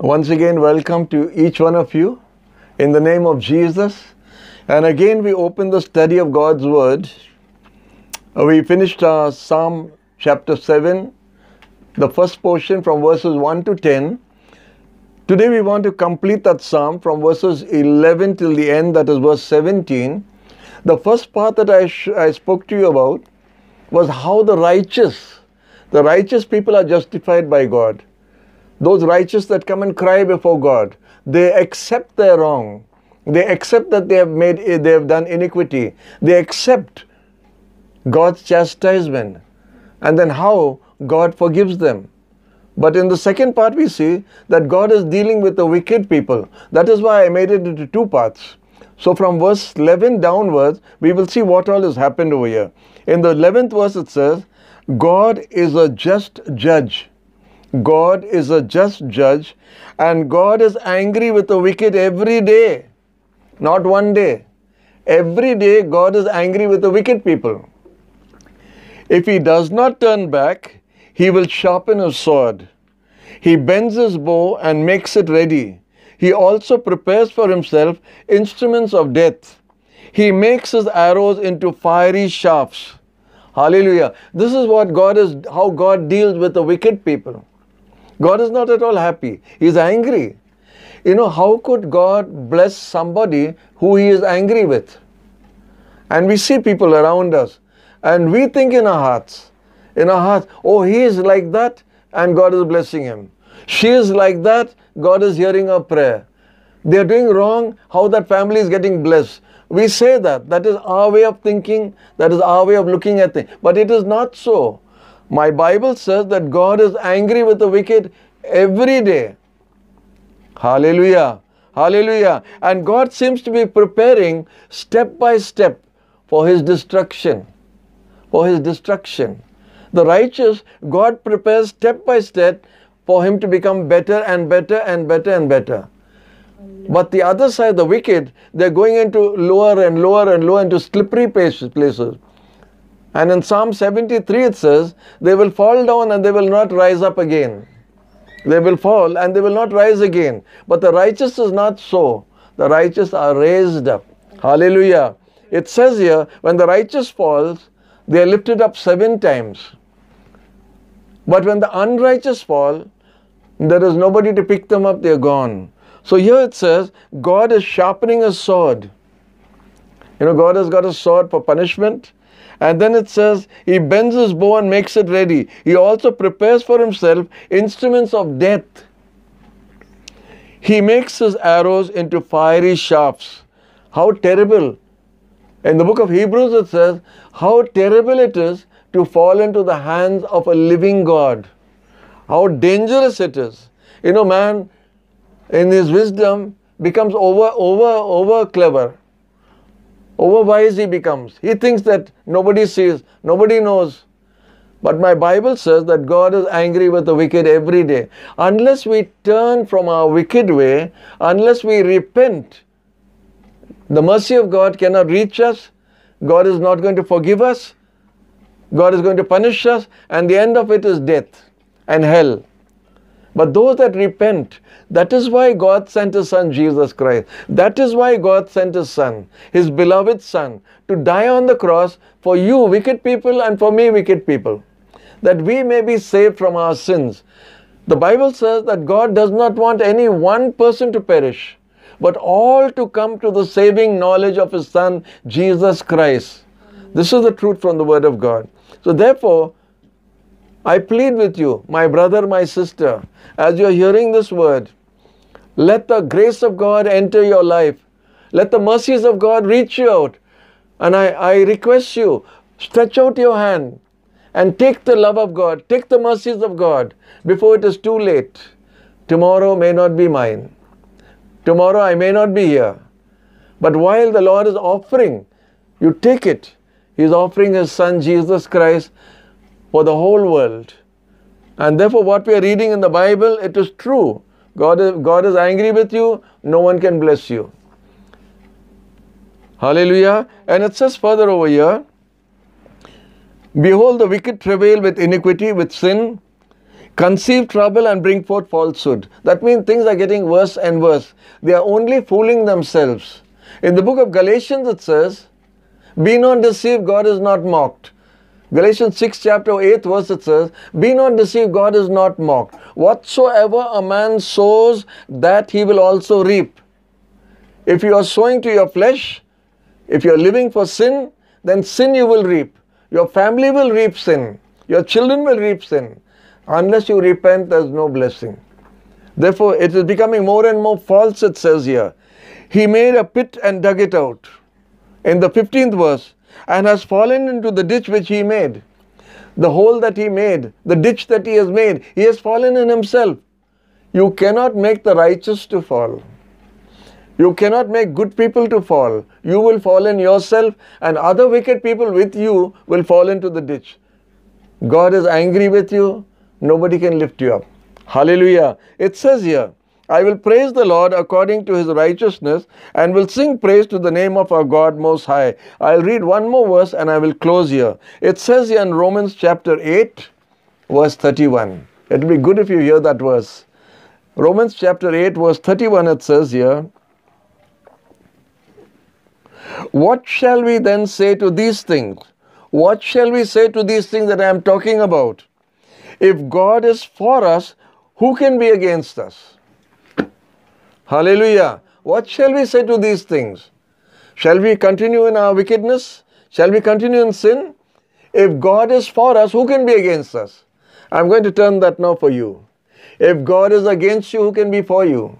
Once again, welcome to each one of you in the name of Jesus. And again, we open the study of God's Word. We finished Psalm chapter 7, the first portion from verses 1 to 10. Today, we want to complete that Psalm from verses 11 till the end, that is verse 17. The first part that I, sh- I spoke to you about was how the righteous, the righteous people are justified by God. Those righteous that come and cry before God, they accept their wrong. They accept that they have made they have done iniquity. They accept God's chastisement. And then how God forgives them. But in the second part, we see that God is dealing with the wicked people. That is why I made it into two parts. So from verse 11 downwards, we will see what all has happened over here. In the 11th verse, it says, God is a just judge God is a just judge and God is angry with the wicked every day, not one day. Every day, God is angry with the wicked people. If he does not turn back, he will sharpen his sword. He bends his bow and makes it ready. He also prepares for himself instruments of death. He makes his arrows into fiery shafts. Hallelujah. This is what God is, how God deals with the wicked people. God is not at all happy. He is angry. You know, how could God bless somebody who He is angry with? And we see people around us and we think in our hearts, in our hearts, oh, He is like that and God is blessing him. She is like that, God is hearing her prayer. They are doing wrong, how that family is getting blessed. We say that. That is our way of thinking. That is our way of looking at things. But it is not so. My Bible says that God is angry with the wicked every day. Hallelujah. Hallelujah. And God seems to be preparing step by step for his destruction. For his destruction. The righteous, God prepares step by step for him to become better and better and better and better. But the other side, the wicked, they're going into lower and lower and lower into slippery places. And in Psalm 73 it says, They will fall down and they will not rise up again. They will fall and they will not rise again. But the righteous is not so. The righteous are raised up. Hallelujah. It says here, when the righteous falls, they are lifted up seven times. But when the unrighteous fall, there is nobody to pick them up, they are gone. So here it says, God is sharpening a sword. You know, God has got a sword for punishment, and then it says, He bends his bow and makes it ready. He also prepares for himself instruments of death. He makes his arrows into fiery shafts. How terrible. In the book of Hebrews, it says, How terrible it is to fall into the hands of a living God. How dangerous it is. You know, man, in his wisdom, becomes over, over, over clever Overwise he becomes. He thinks that nobody sees, nobody knows. But my Bible says that God is angry with the wicked every day. Unless we turn from our wicked way, unless we repent, the mercy of God cannot reach us. God is not going to forgive us. God is going to punish us. And the end of it is death and hell. But those that repent, that is why God sent His Son Jesus Christ. That is why God sent His Son, His beloved Son, to die on the cross for you, wicked people, and for me, wicked people, that we may be saved from our sins. The Bible says that God does not want any one person to perish, but all to come to the saving knowledge of His Son, Jesus Christ. This is the truth from the Word of God. So, therefore, I plead with you, my brother, my sister, as you are hearing this word, let the grace of God enter your life. Let the mercies of God reach you out. And I, I request you, stretch out your hand and take the love of God, take the mercies of God before it is too late. Tomorrow may not be mine. Tomorrow I may not be here. But while the Lord is offering, you take it. He is offering His Son Jesus Christ for the whole world. And therefore, what we are reading in the Bible, it is true. God is, God is angry with you, no one can bless you. Hallelujah. And it says further over here Behold, the wicked travail with iniquity, with sin, conceive trouble and bring forth falsehood. That means things are getting worse and worse. They are only fooling themselves. In the book of Galatians, it says, Be not deceived, God is not mocked. Galatians 6 chapter 8 verse it says, Be not deceived, God is not mocked. Whatsoever a man sows, that he will also reap. If you are sowing to your flesh, if you are living for sin, then sin you will reap. Your family will reap sin. Your children will reap sin. Unless you repent, there is no blessing. Therefore, it is becoming more and more false, it says here. He made a pit and dug it out. In the 15th verse, and has fallen into the ditch which he made. The hole that he made, the ditch that he has made, he has fallen in himself. You cannot make the righteous to fall. You cannot make good people to fall. You will fall in yourself, and other wicked people with you will fall into the ditch. God is angry with you. Nobody can lift you up. Hallelujah. It says here, I will praise the Lord according to his righteousness and will sing praise to the name of our God most high. I'll read one more verse and I will close here. It says here in Romans chapter 8, verse 31. It'll be good if you hear that verse. Romans chapter 8, verse 31, it says here. What shall we then say to these things? What shall we say to these things that I am talking about? If God is for us, who can be against us? Hallelujah. What shall we say to these things? Shall we continue in our wickedness? Shall we continue in sin? If God is for us, who can be against us? I'm going to turn that now for you. If God is against you, who can be for you?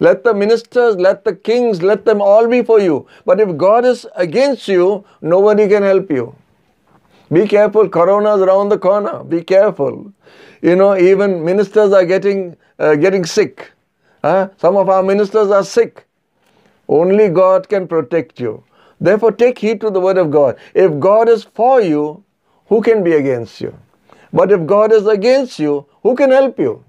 Let the ministers, let the kings, let them all be for you. But if God is against you, nobody can help you. Be careful, Corona is around the corner. Be careful. You know, even ministers are getting, uh, getting sick. Huh? Some of our ministers are sick. Only God can protect you. Therefore, take heed to the word of God. If God is for you, who can be against you? But if God is against you, who can help you?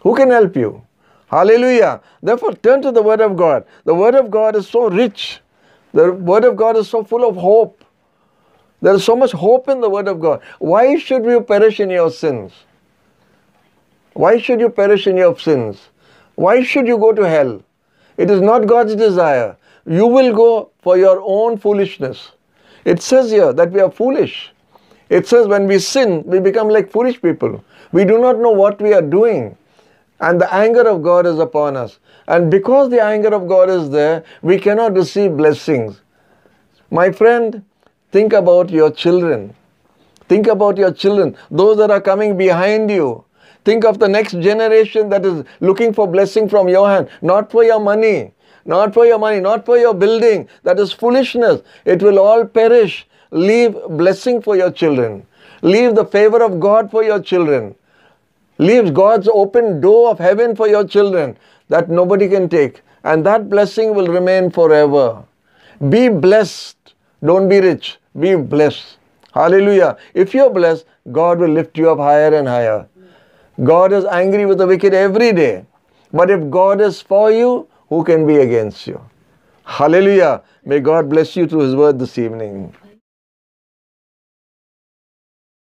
Who can help you? Hallelujah. Therefore, turn to the Word of God. The Word of God is so rich. The Word of God is so full of hope. There is so much hope in the Word of God. Why should you perish in your sins? Why should you perish in your sins? Why should you go to hell? It is not God's desire. You will go for your own foolishness. It says here that we are foolish. It says when we sin, we become like foolish people. We do not know what we are doing. And the anger of God is upon us. And because the anger of God is there, we cannot receive blessings. My friend, think about your children. Think about your children, those that are coming behind you. Think of the next generation that is looking for blessing from your hand, not for your money, not for your money, not for your building. That is foolishness. It will all perish. Leave blessing for your children. Leave the favor of God for your children. Leave God's open door of heaven for your children that nobody can take. And that blessing will remain forever. Be blessed. Don't be rich. Be blessed. Hallelujah. If you're blessed, God will lift you up higher and higher. God is angry with the wicked every day. But if God is for you, who can be against you? Hallelujah. May God bless you through His word this evening.